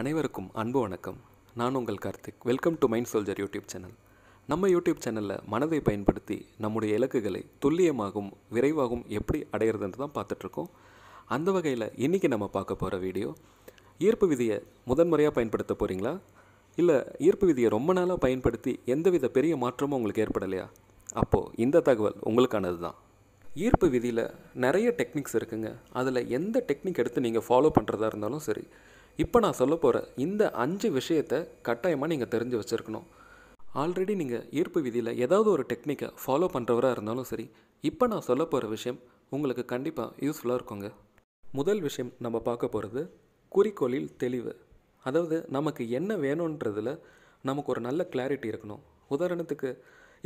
அனைவருக்கும் அன்பு வணக்கம் நான் உங்கள் Karthik welcome to mind soldier YouTube channel நம்ம யூடியூப் சேனலில் மனதை பயன்படுத்தி நம்முடைய இலக்குகளை துல்லியமாகவும் விரைவாகவும் எப்படி அடையிறதுன்னு தான் பார்த்துட்ருக்கோம் அந்த வகையில் இன்றைக்கி நம்ம பார்க்க போகிற வீடியோ ஈர்ப்பு விதியை முதன்முறையாக பயன்படுத்த போகிறீங்களா இல்லை ஈர்ப்பு விதியை ரொம்ப நாளாக பயன்படுத்தி எந்தவித பெரிய மாற்றமும் உங்களுக்கு ஏற்படலையா அப்போது இந்த தகவல் உங்களுக்கானது தான் ஈர்ப்பு விதியில் நிறைய டெக்னிக்ஸ் இருக்குங்க அதில் எந்த டெக்னிக் எடுத்து நீங்கள் ஃபாலோ பண்ணுறதா இருந்தாலும் சரி இப்போ நான் சொல்ல போகிற இந்த அஞ்சு விஷயத்தை கட்டாயமாக நீங்கள் தெரிஞ்சு வச்சுருக்கணும் ஆல்ரெடி நீங்கள் ஈர்ப்பு விதியில் ஏதாவது ஒரு டெக்னிக்கை ஃபாலோ பண்ணுறவராக இருந்தாலும் சரி இப்போ நான் சொல்ல போகிற விஷயம் உங்களுக்கு கண்டிப்பாக யூஸ்ஃபுல்லாக இருக்குங்க முதல் விஷயம் நம்ம பார்க்க போகிறது குறிக்கோளில் தெளிவு அதாவது நமக்கு என்ன வேணுன்றதில் நமக்கு ஒரு நல்ல கிளாரிட்டி இருக்கணும் உதாரணத்துக்கு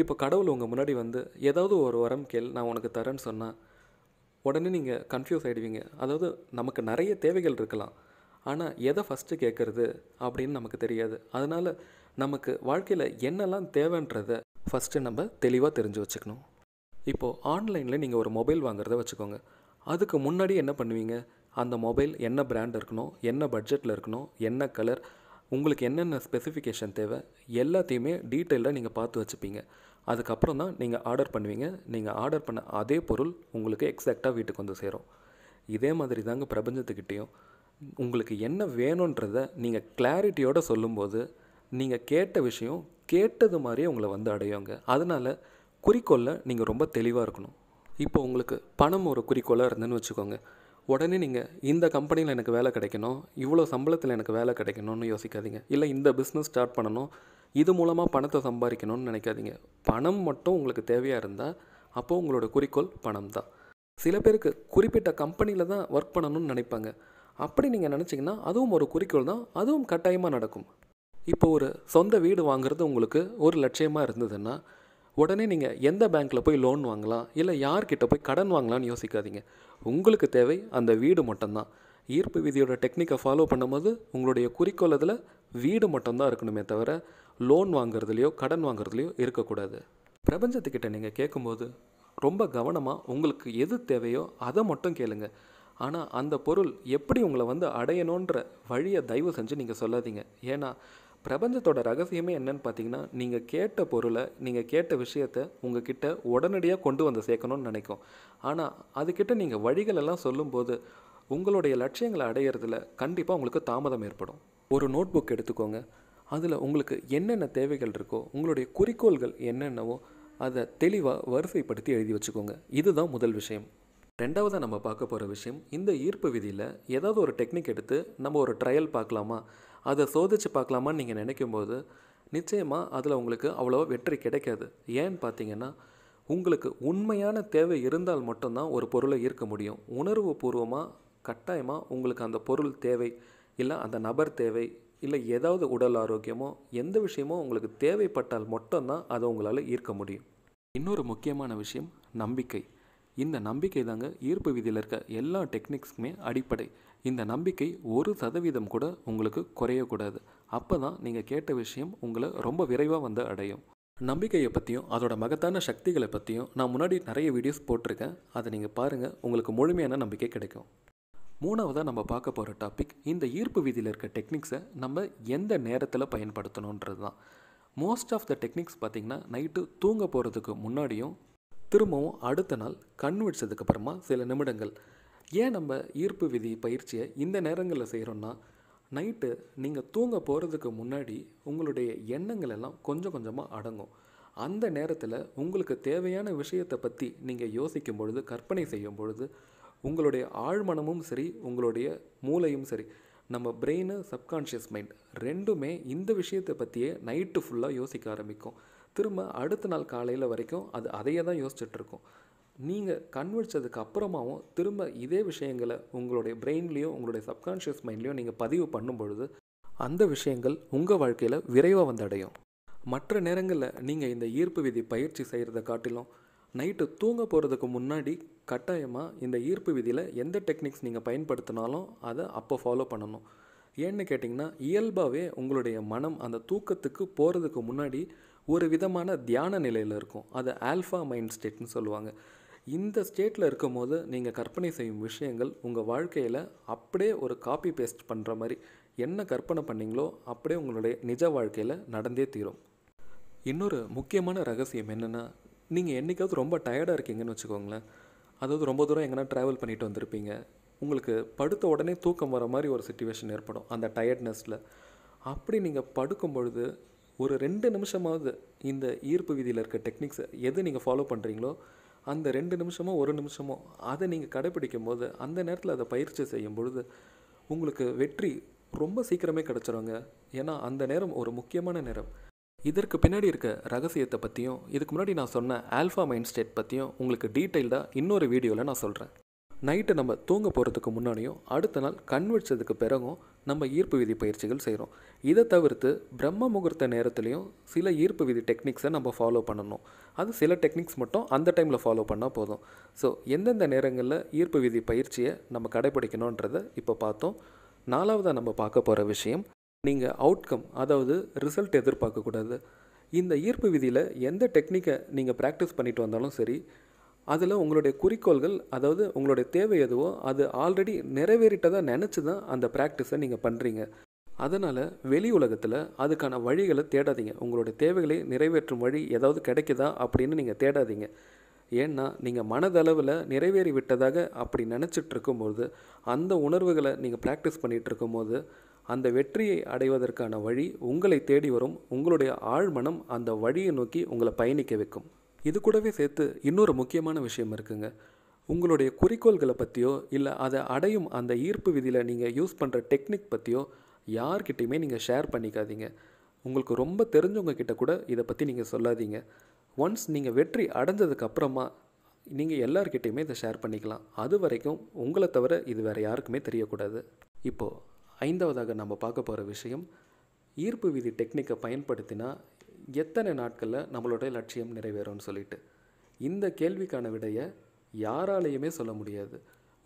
இப்போ கடவுள் உங்கள் முன்னாடி வந்து ஏதாவது ஒரு வரம் கேள் நான் உனக்கு தரேன்னு சொன்னால் உடனே நீங்கள் கன்ஃபியூஸ் ஆகிடுவீங்க அதாவது நமக்கு நிறைய தேவைகள் இருக்கலாம் ஆனால் எதை ஃபஸ்ட்டு கேட்குறது அப்படின்னு நமக்கு தெரியாது அதனால் நமக்கு வாழ்க்கையில் என்னெல்லாம் தேவைன்றத ஃபஸ்ட்டு நம்ம தெளிவாக தெரிஞ்சு வச்சுக்கணும் இப்போது ஆன்லைனில் நீங்கள் ஒரு மொபைல் வாங்குறத வச்சுக்கோங்க அதுக்கு முன்னாடி என்ன பண்ணுவீங்க அந்த மொபைல் என்ன பிராண்ட் இருக்கணும் என்ன பட்ஜெட்டில் இருக்கணும் என்ன கலர் உங்களுக்கு என்னென்ன ஸ்பெசிஃபிகேஷன் தேவை எல்லாத்தையுமே டீட்டெயிலாக நீங்கள் பார்த்து வச்சுப்பீங்க அதுக்கப்புறம் தான் நீங்கள் ஆர்டர் பண்ணுவீங்க நீங்கள் ஆர்டர் பண்ண அதே பொருள் உங்களுக்கு எக்ஸாக்டாக வீட்டுக்கு வந்து சேரும் இதே மாதிரி தாங்க பிரபஞ்சத்துக்கிட்டேயும் உங்களுக்கு என்ன வேணுன்றத நீங்கள் கிளாரிட்டியோடு சொல்லும்போது நீங்கள் கேட்ட விஷயம் கேட்டது மாதிரியே உங்களை வந்து அடையுங்க அதனால் குறிக்கோளில் நீங்கள் ரொம்ப தெளிவாக இருக்கணும் இப்போ உங்களுக்கு பணம் ஒரு குறிக்கோளாக இருந்துன்னு வச்சுக்கோங்க உடனே நீங்கள் இந்த கம்பெனியில் எனக்கு வேலை கிடைக்கணும் இவ்வளோ சம்பளத்தில் எனக்கு வேலை கிடைக்கணும்னு யோசிக்காதீங்க இல்லை இந்த பிஸ்னஸ் ஸ்டார்ட் பண்ணணும் இது மூலமாக பணத்தை சம்பாதிக்கணும்னு நினைக்காதீங்க பணம் மட்டும் உங்களுக்கு தேவையாக இருந்தால் அப்போது உங்களோட குறிக்கோள் பணம் தான் சில பேருக்கு குறிப்பிட்ட கம்பெனியில் தான் ஒர்க் பண்ணணும்னு நினைப்பாங்க அப்படி நீங்கள் நினச்சிங்கன்னா அதுவும் ஒரு குறிக்கோள் தான் அதுவும் கட்டாயமாக நடக்கும் இப்போ ஒரு சொந்த வீடு வாங்குறது உங்களுக்கு ஒரு லட்சியமாக இருந்ததுன்னா உடனே நீங்கள் எந்த பேங்க்கில் போய் லோன் வாங்கலாம் இல்லை யார்கிட்ட போய் கடன் வாங்கலாம்னு யோசிக்காதீங்க உங்களுக்கு தேவை அந்த வீடு மட்டும்தான் ஈர்ப்பு விதியோட டெக்னிக்கை ஃபாலோ பண்ணும்போது உங்களுடைய குறிக்கோள் அதில் வீடு மட்டும்தான் இருக்கணுமே தவிர லோன் வாங்குறதுலையோ கடன் வாங்குறதுலையோ இருக்கக்கூடாது பிரபஞ்சத்துக்கிட்ட நீங்கள் கேட்கும்போது ரொம்ப கவனமாக உங்களுக்கு எது தேவையோ அதை மட்டும் கேளுங்கள் ஆனால் அந்த பொருள் எப்படி உங்களை வந்து அடையணுன்ற வழியை தயவு செஞ்சு நீங்கள் சொல்லாதீங்க ஏன்னா பிரபஞ்சத்தோட ரகசியமே என்னன்னு பார்த்தீங்கன்னா நீங்கள் கேட்ட பொருளை நீங்கள் கேட்ட விஷயத்த உங்ககிட்ட உடனடியாக கொண்டு வந்து சேர்க்கணும்னு நினைக்கும் ஆனால் அதுக்கிட்ட நீங்கள் வழிகளெல்லாம் சொல்லும்போது உங்களுடைய லட்சியங்களை அடையிறதுல கண்டிப்பாக உங்களுக்கு தாமதம் ஏற்படும் ஒரு நோட் புக் எடுத்துக்கோங்க அதில் உங்களுக்கு என்னென்ன தேவைகள் இருக்கோ உங்களுடைய குறிக்கோள்கள் என்னென்னவோ அதை தெளிவாக வரிசைப்படுத்தி எழுதி வச்சுக்கோங்க இதுதான் முதல் விஷயம் ரெண்டாவதாக நம்ம பார்க்க போகிற விஷயம் இந்த ஈர்ப்பு விதியில் ஏதாவது ஒரு டெக்னிக் எடுத்து நம்ம ஒரு ட்ரையல் பார்க்கலாமா அதை சோதித்து பார்க்கலாமான்னு நீங்கள் நினைக்கும் போது நிச்சயமாக அதில் உங்களுக்கு அவ்வளோவா வெற்றி கிடைக்காது ஏன்னு பார்த்தீங்கன்னா உங்களுக்கு உண்மையான தேவை இருந்தால் மட்டும்தான் ஒரு பொருளை ஈர்க்க முடியும் உணர்வு பூர்வமாக கட்டாயமாக உங்களுக்கு அந்த பொருள் தேவை இல்லை அந்த நபர் தேவை இல்லை ஏதாவது உடல் ஆரோக்கியமோ எந்த விஷயமோ உங்களுக்கு தேவைப்பட்டால் மட்டும்தான் அதை உங்களால் ஈர்க்க முடியும் இன்னொரு முக்கியமான விஷயம் நம்பிக்கை இந்த நம்பிக்கை தாங்க ஈர்ப்பு விதியில் இருக்க எல்லா டெக்னிக்ஸ்க்குமே அடிப்படை இந்த நம்பிக்கை ஒரு சதவீதம் கூட உங்களுக்கு குறையக்கூடாது அப்போ தான் நீங்கள் கேட்ட விஷயம் உங்களை ரொம்ப விரைவாக வந்து அடையும் நம்பிக்கையை பற்றியும் அதோட மகத்தான சக்திகளை பற்றியும் நான் முன்னாடி நிறைய வீடியோஸ் போட்டிருக்கேன் அதை நீங்கள் பாருங்கள் உங்களுக்கு முழுமையான நம்பிக்கை கிடைக்கும் மூணாவதாக நம்ம பார்க்க போகிற டாபிக் இந்த ஈர்ப்பு விதியில் இருக்க டெக்னிக்ஸை நம்ம எந்த நேரத்தில் பயன்படுத்தணுன்றது தான் மோஸ்ட் ஆஃப் த டெக்னிக்ஸ் பார்த்திங்கன்னா நைட்டு தூங்க போகிறதுக்கு முன்னாடியும் திரும்பவும் அடுத்த நாள் கண் வச்சதுக்கப்புறமா சில நிமிடங்கள் ஏன் நம்ம ஈர்ப்பு விதி பயிற்சியை இந்த நேரங்களில் செய்கிறோன்னா நைட்டு நீங்கள் தூங்க போகிறதுக்கு முன்னாடி உங்களுடைய எண்ணங்கள் எல்லாம் கொஞ்சம் கொஞ்சமாக அடங்கும் அந்த நேரத்தில் உங்களுக்கு தேவையான விஷயத்தை பற்றி நீங்கள் யோசிக்கும் பொழுது கற்பனை செய்யும் பொழுது உங்களுடைய ஆழ்மனமும் சரி உங்களுடைய மூளையும் சரி நம்ம பிரெயின் சப்கான்ஷியஸ் மைண்ட் ரெண்டுமே இந்த விஷயத்தை பற்றியே நைட்டு ஃபுல்லாக யோசிக்க ஆரம்பிக்கும் திரும்ப அடுத்த நாள் காலையில் வரைக்கும் அது அதையே தான் யோசிச்சுட்ருக்கோம் நீங்கள் கண்வடிச்சதுக்கு அப்புறமாவும் திரும்ப இதே விஷயங்களை உங்களுடைய பிரெயின்லேயும் உங்களுடைய சப்கான்ஷியஸ் மைண்ட்லேயும் நீங்கள் பதிவு பண்ணும் பொழுது அந்த விஷயங்கள் உங்கள் வாழ்க்கையில் விரைவாக வந்தடையும் மற்ற நேரங்களில் நீங்கள் இந்த ஈர்ப்பு விதி பயிற்சி செய்கிறத காட்டிலும் நைட்டு தூங்க போகிறதுக்கு முன்னாடி கட்டாயமாக இந்த ஈர்ப்பு விதியில் எந்த டெக்னிக்ஸ் நீங்கள் பயன்படுத்தினாலும் அதை அப்போ ஃபாலோ பண்ணணும் ஏன்னு கேட்டிங்கன்னா இயல்பாகவே உங்களுடைய மனம் அந்த தூக்கத்துக்கு போகிறதுக்கு முன்னாடி ஒரு விதமான தியான நிலையில் இருக்கும் அது ஆல்ஃபா மைண்ட் ஸ்டேட்னு சொல்லுவாங்க இந்த ஸ்டேட்டில் இருக்கும் போது நீங்கள் கற்பனை செய்யும் விஷயங்கள் உங்கள் வாழ்க்கையில் அப்படியே ஒரு காப்பி பேஸ்ட் பண்ணுற மாதிரி என்ன கற்பனை பண்ணிங்களோ அப்படியே உங்களுடைய நிஜ வாழ்க்கையில் நடந்தே தீரும் இன்னொரு முக்கியமான ரகசியம் என்னென்னா நீங்கள் என்றைக்காவது ரொம்ப டயர்டாக இருக்கீங்கன்னு வச்சுக்கோங்களேன் அதாவது ரொம்ப தூரம் எங்கன்னா ட்ராவல் பண்ணிட்டு வந்திருப்பீங்க உங்களுக்கு படுத்த உடனே தூக்கம் வர மாதிரி ஒரு சுச்சுவேஷன் ஏற்படும் அந்த டயர்ட்னஸில் அப்படி நீங்கள் படுக்கும் பொழுது ஒரு ரெண்டு நிமிஷமாவது இந்த ஈர்ப்பு விதியில் இருக்க டெக்னிக்ஸை எது நீங்கள் ஃபாலோ பண்ணுறீங்களோ அந்த ரெண்டு நிமிஷமோ ஒரு நிமிஷமோ அதை நீங்கள் கடைப்பிடிக்கும் போது அந்த நேரத்தில் அதை பயிற்சி செய்யும் பொழுது உங்களுக்கு வெற்றி ரொம்ப சீக்கிரமே கிடச்சிருங்க ஏன்னா அந்த நேரம் ஒரு முக்கியமான நேரம் இதற்கு பின்னாடி இருக்க ரகசியத்தை பற்றியும் இதுக்கு முன்னாடி நான் சொன்ன ஆல்ஃபா மைண்ட் ஸ்டேட் பற்றியும் உங்களுக்கு டீட்டெயில்டாக இன்னொரு வீடியோவில் நான் சொல்கிறேன் நைட்டு நம்ம தூங்க போகிறதுக்கு முன்னாடியும் அடுத்த நாள் கண் வச்சதுக்கு பிறகும் நம்ம ஈர்ப்பு விதி பயிற்சிகள் செய்கிறோம் இதை தவிர்த்து பிரம்ம முகூர்த்த நேரத்துலையும் சில ஈர்ப்பு விதி டெக்னிக்ஸை நம்ம ஃபாலோ பண்ணணும் அது சில டெக்னிக்ஸ் மட்டும் அந்த டைமில் ஃபாலோ பண்ணால் போதும் ஸோ எந்தெந்த நேரங்களில் ஈர்ப்பு விதி பயிற்சியை நம்ம கடைப்பிடிக்கணுன்றதை இப்போ பார்த்தோம் நாலாவதாக நம்ம பார்க்க போகிற விஷயம் நீங்கள் அவுட்கம் அதாவது ரிசல்ட் எதிர்பார்க்கக்கூடாது இந்த ஈர்ப்பு விதியில் எந்த டெக்னிக்கை நீங்கள் ப்ராக்டிஸ் பண்ணிட்டு வந்தாலும் சரி அதில் உங்களுடைய குறிக்கோள்கள் அதாவது உங்களுடைய தேவை எதுவோ அது ஆல்ரெடி நிறைவேறிட்டதாக நினச்சி தான் அந்த ப்ராக்டிஸை நீங்கள் பண்ணுறீங்க அதனால் வெளி உலகத்தில் அதுக்கான வழிகளை தேடாதீங்க உங்களுடைய தேவைகளை நிறைவேற்றும் வழி ஏதாவது கிடைக்குதா அப்படின்னு நீங்கள் தேடாதீங்க ஏன்னா நீங்கள் மனதளவில் நிறைவேறி விட்டதாக அப்படி நினச்சிட்டு இருக்கும்போது அந்த உணர்வுகளை நீங்கள் ப்ராக்டிஸ் பண்ணிகிட்டு இருக்கும்போது அந்த வெற்றியை அடைவதற்கான வழி உங்களை தேடி வரும் உங்களுடைய ஆழ்மனம் அந்த வழியை நோக்கி உங்களை பயணிக்க வைக்கும் இது கூடவே சேர்த்து இன்னொரு முக்கியமான விஷயம் இருக்குங்க உங்களுடைய குறிக்கோள்களை பற்றியோ இல்லை அதை அடையும் அந்த ஈர்ப்பு விதியில் நீங்கள் யூஸ் பண்ணுற டெக்னிக் பற்றியோ யார்கிட்டையுமே நீங்கள் ஷேர் பண்ணிக்காதீங்க உங்களுக்கு ரொம்ப தெரிஞ்சவங்க கிட்ட கூட இதை பற்றி நீங்கள் சொல்லாதீங்க ஒன்ஸ் நீங்கள் வெற்றி அடைஞ்சதுக்கப்புறமா நீங்கள் எல்லார்கிட்டையுமே இதை ஷேர் பண்ணிக்கலாம் அது வரைக்கும் உங்களை தவிர இது வேறு யாருக்குமே தெரியக்கூடாது இப்போது ஐந்தாவதாக நம்ம பார்க்க போகிற விஷயம் ஈர்ப்பு விதி டெக்னிக்கை பயன்படுத்தினா எத்தனை நாட்களில் நம்மளுடைய லட்சியம் நிறைவேறும்னு சொல்லிட்டு இந்த கேள்விக்கான விடையை யாராலையுமே சொல்ல முடியாது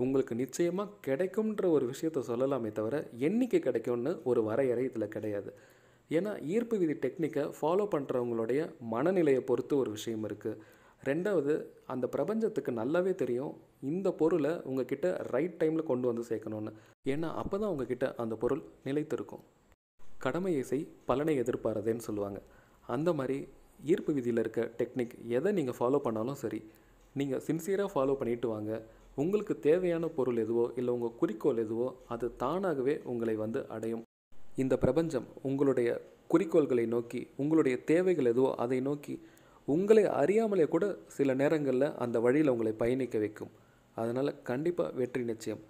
உங்களுக்கு நிச்சயமாக கிடைக்கும்ன்ற ஒரு விஷயத்த சொல்லலாமே தவிர எண்ணிக்கை கிடைக்கும்னு ஒரு வரையறை இதில் கிடையாது ஏன்னா ஈர்ப்பு விதி டெக்னிக்கை ஃபாலோ பண்ணுறவங்களுடைய மனநிலையை பொறுத்து ஒரு விஷயம் இருக்குது ரெண்டாவது அந்த பிரபஞ்சத்துக்கு நல்லாவே தெரியும் இந்த பொருளை உங்ககிட்ட ரைட் டைமில் கொண்டு வந்து சேர்க்கணும்னு ஏன்னா அப்போ தான் உங்ககிட்ட அந்த பொருள் நிலைத்திருக்கும் கடமையை செய் பலனை எதிர்பாரதேன்னு சொல்லுவாங்க அந்த மாதிரி ஈர்ப்பு விதியில் இருக்க டெக்னிக் எதை நீங்கள் ஃபாலோ பண்ணாலும் சரி நீங்கள் சின்சியராக ஃபாலோ பண்ணிட்டு வாங்க உங்களுக்கு தேவையான பொருள் எதுவோ இல்லை உங்கள் குறிக்கோள் எதுவோ அது தானாகவே உங்களை வந்து அடையும் இந்த பிரபஞ்சம் உங்களுடைய குறிக்கோள்களை நோக்கி உங்களுடைய தேவைகள் எதுவோ அதை நோக்கி உங்களை அறியாமலே கூட சில நேரங்களில் அந்த வழியில் உங்களை பயணிக்க வைக்கும் அதனால் கண்டிப்பாக வெற்றி நிச்சயம்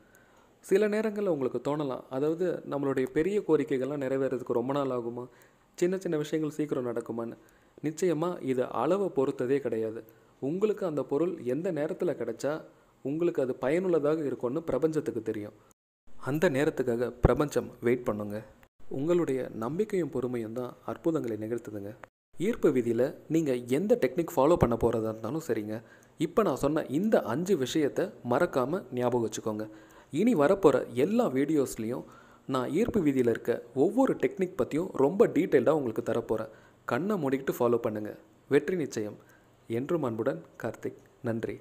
சில நேரங்களில் உங்களுக்கு தோணலாம் அதாவது நம்மளுடைய பெரிய கோரிக்கைகள்லாம் நிறைவேறதுக்கு ரொம்ப நாள் ஆகுமா சின்ன சின்ன விஷயங்கள் சீக்கிரம் நடக்குமான்னு நிச்சயமாக இது அளவை பொறுத்ததே கிடையாது உங்களுக்கு அந்த பொருள் எந்த நேரத்தில் கிடைச்சா உங்களுக்கு அது பயனுள்ளதாக இருக்கும்னு பிரபஞ்சத்துக்கு தெரியும் அந்த நேரத்துக்காக பிரபஞ்சம் வெயிட் பண்ணுங்க உங்களுடைய நம்பிக்கையும் பொறுமையும் தான் அற்புதங்களை நிகழ்த்துதுங்க ஈர்ப்பு விதியில் நீங்கள் எந்த டெக்னிக் ஃபாலோ பண்ண போகிறதா இருந்தாலும் சரிங்க இப்போ நான் சொன்ன இந்த அஞ்சு விஷயத்தை மறக்காமல் ஞாபகம் வச்சுக்கோங்க இனி வரப்போகிற எல்லா வீடியோஸ்லேயும் நான் ஈர்ப்பு விதியில் இருக்க ஒவ்வொரு டெக்னிக் பற்றியும் ரொம்ப டீட்டெயில்டாக உங்களுக்கு தரப்போகிறேன் கண்ணை மூடிக்கிட்டு ஃபாலோ பண்ணுங்கள் வெற்றி நிச்சயம் என்றும் அன்புடன் கார்த்திக் நன்றி